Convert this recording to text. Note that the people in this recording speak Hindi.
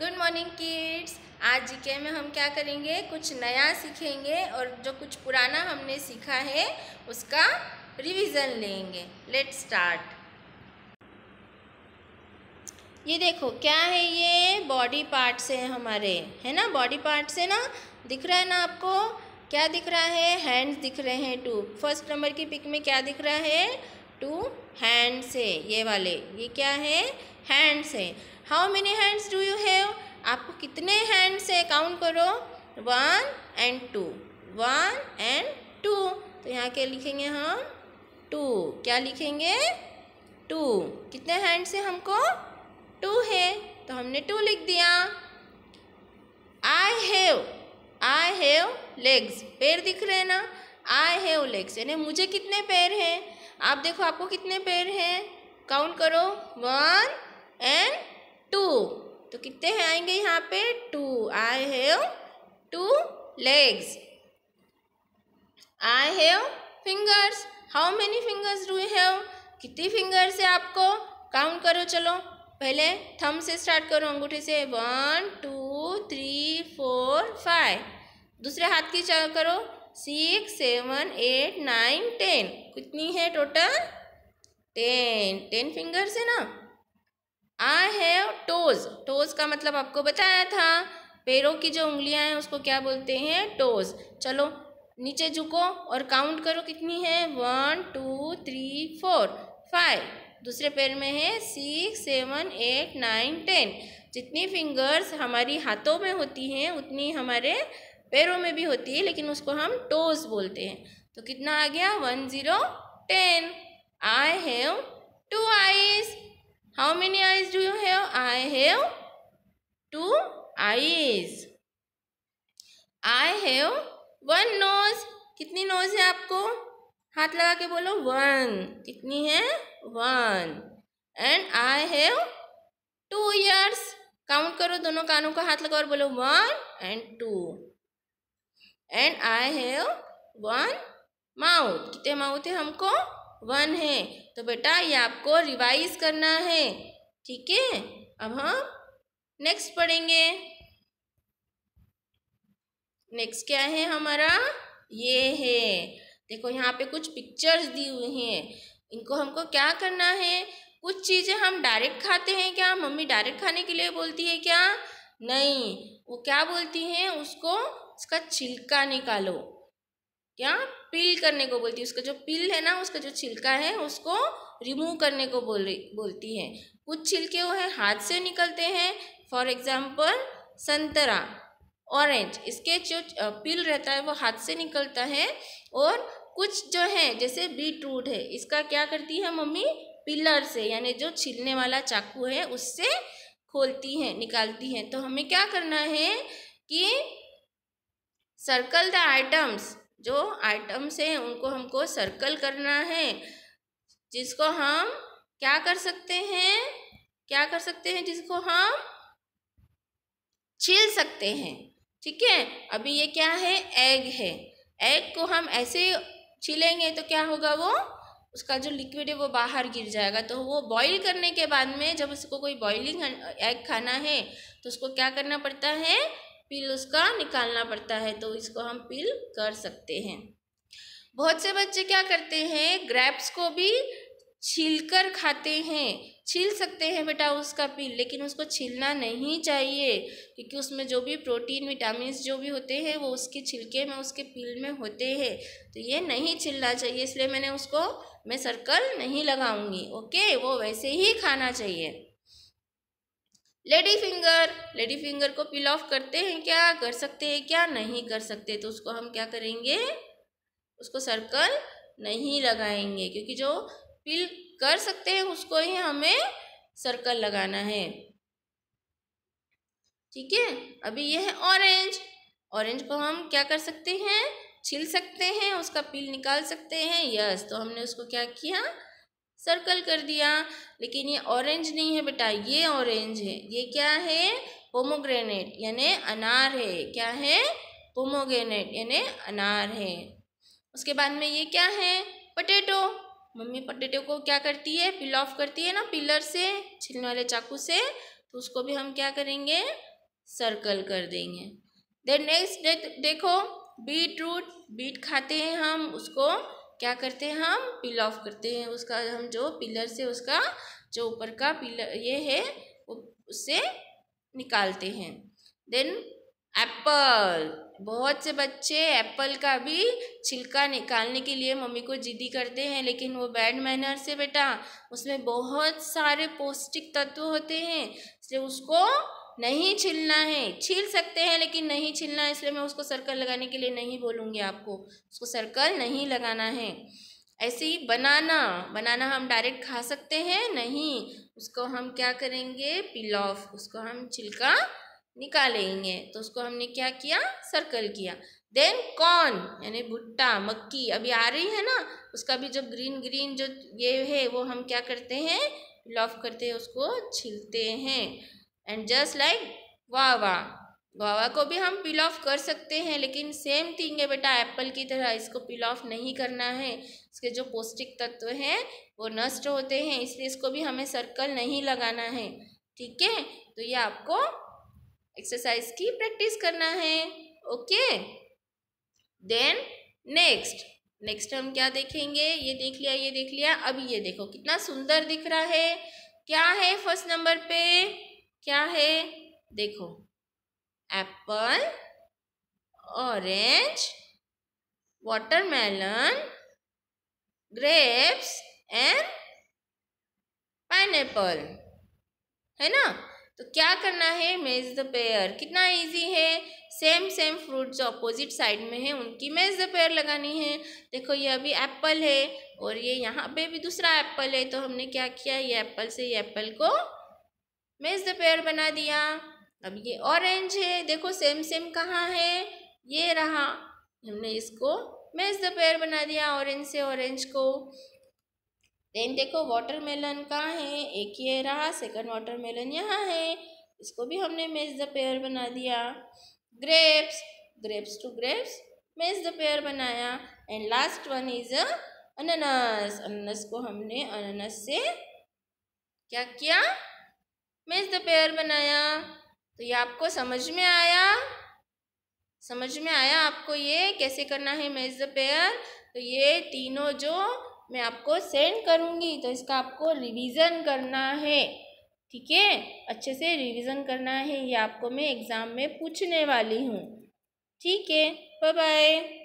गुड मॉर्निंग किड्स आज जीके में हम क्या करेंगे कुछ नया सीखेंगे और जो कुछ पुराना हमने सीखा है उसका रिवीजन लेंगे लेट स्टार्ट ये देखो क्या है ये बॉडी पार्ट्स है हमारे है ना बॉडी पार्ट्स है ना दिख रहा है ना आपको क्या दिख रहा है हैंड्स दिख रहे हैं टू फर्स्ट नंबर की पिक में क्या दिख रहा है टू हैंड्स है ये वाले ये क्या है हैंड्स है how many hands do you have आपको कितने हैंड्स है काउंट करो one and two one and two तो यहाँ क्या लिखेंगे हम टू क्या लिखेंगे टू कितने हैंड्स है हमको टू है तो हमने टू लिख दिया I have I have legs पैर दिख रहे हैं ना आई हैव लेग्स यानी मुझे कितने पैर हैं आप देखो आपको कितने पेड़ हैं काउंट करो वन एंड टू तो कितने हैं आएंगे यहाँ पे two I have two legs I have fingers how many fingers do have कितनी फिंगर्स है आपको काउंट करो चलो पहले थम से स्टार्ट करो अंगूठे से one two three four five दूसरे हाथ की करो six seven eight nine ten कितनी है टोटल टेन टेन फिंगर्स है ना आई हैव टोज टोज का मतलब आपको बताया था पैरों की जो उंगलियां हैं उसको क्या बोलते हैं टोज चलो नीचे झुको और काउंट करो कितनी है one two three four five दूसरे पैर में है six seven eight nine ten जितनी फिंगर्स हमारी हाथों में होती हैं उतनी हमारे पैरों में भी होती है लेकिन उसको हम टोज बोलते हैं तो कितना आ गया one zero ten I have two eyes how many eyes do you have I have two eyes I have one nose कितनी नोज है आपको हाथ लगा के बोलो वन कितनी है one and I have two ears count करो दोनों कानों का हाथ लगाओ और बोलो one and two and I have one mouth कितने माउथ है हमको वन है तो बेटा ये आपको रिवाइज करना है ठीक है अब हम नेक्स्ट पढ़ेंगे नेक्स्ट क्या है हमारा ये है देखो यहाँ पे कुछ पिक्चर्स दी हुई हैं इनको हमको क्या करना है कुछ चीज़ें हम डायरेक्ट खाते हैं क्या मम्मी डायरेक्ट खाने के लिए बोलती है क्या नहीं वो क्या बोलती हैं उसको उसका छिलका निकालो क्या पिल करने को बोलती है उसका जो पिल है ना उसका जो छिलका है उसको रिमूव करने को बोल रही बोलती है कुछ छिलके वो है हाथ से निकलते हैं फॉर एग्जाम्पल संतरा ऑरेंज इसके जो पिल रहता है वो हाथ से निकलता है और कुछ जो है जैसे बीट रूट है इसका क्या करती है मम्मी पिलर से यानी जो छिलने वाला चाकू है उससे खोलती हैं निकालती हैं तो हमें क्या करना है कि सर्कल द आइटम्स जो आइटम्स हैं उनको हमको सर्कल करना है जिसको हम क्या कर सकते हैं क्या कर सकते हैं जिसको हम छील सकते हैं ठीक है अभी ये क्या है एग है एग को हम ऐसे छीलेंगे तो क्या होगा वो उसका जो लिक्विड है वो बाहर गिर जाएगा तो वो बॉईल करने के बाद में जब उसको कोई बॉइलिंग एग uh, खाना है तो उसको क्या करना पड़ता है पिल उसका निकालना पड़ता है तो इसको हम पिल कर सकते हैं बहुत से बच्चे क्या करते हैं ग्रैप्स को भी छील कर खाते हैं छील सकते हैं बेटा उसका पिल लेकिन उसको छीलना नहीं चाहिए क्योंकि उसमें जो भी प्रोटीन विटामिन जो भी होते हैं वो उसके छिलके में उसके पिल में होते हैं तो ये नहीं छिलना चाहिए इसलिए मैंने उसको मैं सर्कल नहीं लगाऊंगी ओके वो वैसे ही खाना चाहिए लेडी फिंगर लेडी फिंगर को पिल ऑफ करते हैं क्या कर सकते हैं क्या नहीं कर सकते तो उसको हम क्या करेंगे उसको सर्कल नहीं लगाएंगे क्योंकि जो पिल कर सकते हैं उसको ही हमें सर्कल लगाना है ठीक है अभी ये है ऑरेंज ऑरेंज को हम क्या कर सकते हैं छिल सकते हैं उसका पिल निकाल सकते हैं यस तो हमने उसको क्या किया सर्कल कर दिया लेकिन ये ऑरेंज नहीं है बेटा ये ऑरेंज है ये क्या है पोमोग्रेनेट यानी अनार है क्या है पोमोग्रेनेट यानी अनार है उसके बाद में ये क्या है पटेटो मम्मी पटेटो को क्या करती है पिल ऑफ करती है ना पिलर से छिलने वाले चाकू से तो उसको भी हम क्या करेंगे सर्कल कर देंगे देन नेक्स्ट देखो बीट रूट बीट खाते हैं हम उसको क्या करते हैं हम पिल ऑफ करते हैं उसका हम जो पिलर से उसका जो ऊपर का पिलर ये है उससे निकालते हैं देन एप्पल बहुत से बच्चे एप्पल का भी छिलका निकालने के लिए मम्मी को जिद्दी करते हैं लेकिन वो बैड मैनर से बेटा उसमें बहुत सारे पौष्टिक तत्व होते हैं इसलिए उसको नहीं छिलना है छील सकते हैं लेकिन नहीं छिलना है इसलिए मैं उसको सर्कल लगाने के लिए नहीं बोलूँगी आपको उसको सर्कल नहीं लगाना है ऐसे ही बनाना बनाना हम डायरेक्ट खा सकते हैं नहीं उसको हम क्या करेंगे पिल ऑफ उसको हम छिलका निकालेंगे तो उसको हमने क्या किया सर्कल किया देन कॉर्न यानी भुट्टा मक्की अभी आ रही है ना उसका भी जो ग्रीन ग्रीन जो ये है वो हम क्या करते हैं पिल ऑफ करते हैं उसको छिलते हैं एंड जस्ट लाइक वावा गुआवा को भी हम पिल ऑफ कर सकते हैं लेकिन सेम थिंग है बेटा एप्पल की तरह इसको पिल ऑफ नहीं करना है इसके जो पौष्टिक तत्व हैं वो नष्ट होते हैं इसलिए इसको भी हमें सर्कल नहीं लगाना है ठीक है तो ये आपको एक्सरसाइज की प्रैक्टिस करना है ओके देन नेक्स्ट नेक्स्ट हम क्या देखेंगे ये देख लिया ये देख लिया अब ये देखो कितना सुंदर दिख रहा है क्या है फर्स्ट नंबर पे क्या है देखो apple orange watermelon grapes and apple है ना तो क्या करना है मेज द पेयर कितना इजी है सेम सेम फ्रूट जो अपोजिट साइड में है उनकी मेज द पेयर लगानी है देखो ये अभी एप्पल है और ये यहाँ पे भी दूसरा एप्पल है तो हमने क्या किया ये एप्पल से ये एप्पल को मेज द पेयर बना दिया अब ये ऑरेंज है देखो सेम सेम कहाँ है ये रहा हमने इसको मैच द पेयर बना दिया ऑरेंज से ऑरेंज को देन देखो मेलन कहाँ है एक ये रहा सेकंड मेलन यहाँ है इसको भी हमने मेज द पेयर बना दिया grapes grapes to grapes match the pair बनाया एंड लास्ट वन इज अनानास अनानास को हमने अनानास से क्या किया मिस द पेयर बनाया तो ये आपको समझ में आया समझ में आया आपको ये कैसे करना है मिस द पेयर तो ये तीनों जो मैं आपको सेंड करूँगी तो इसका आपको रिवीजन करना है ठीक है अच्छे से रिवीजन करना है ये आपको मैं एग्ज़ाम में पूछने वाली हूँ ठीक है बाय बाय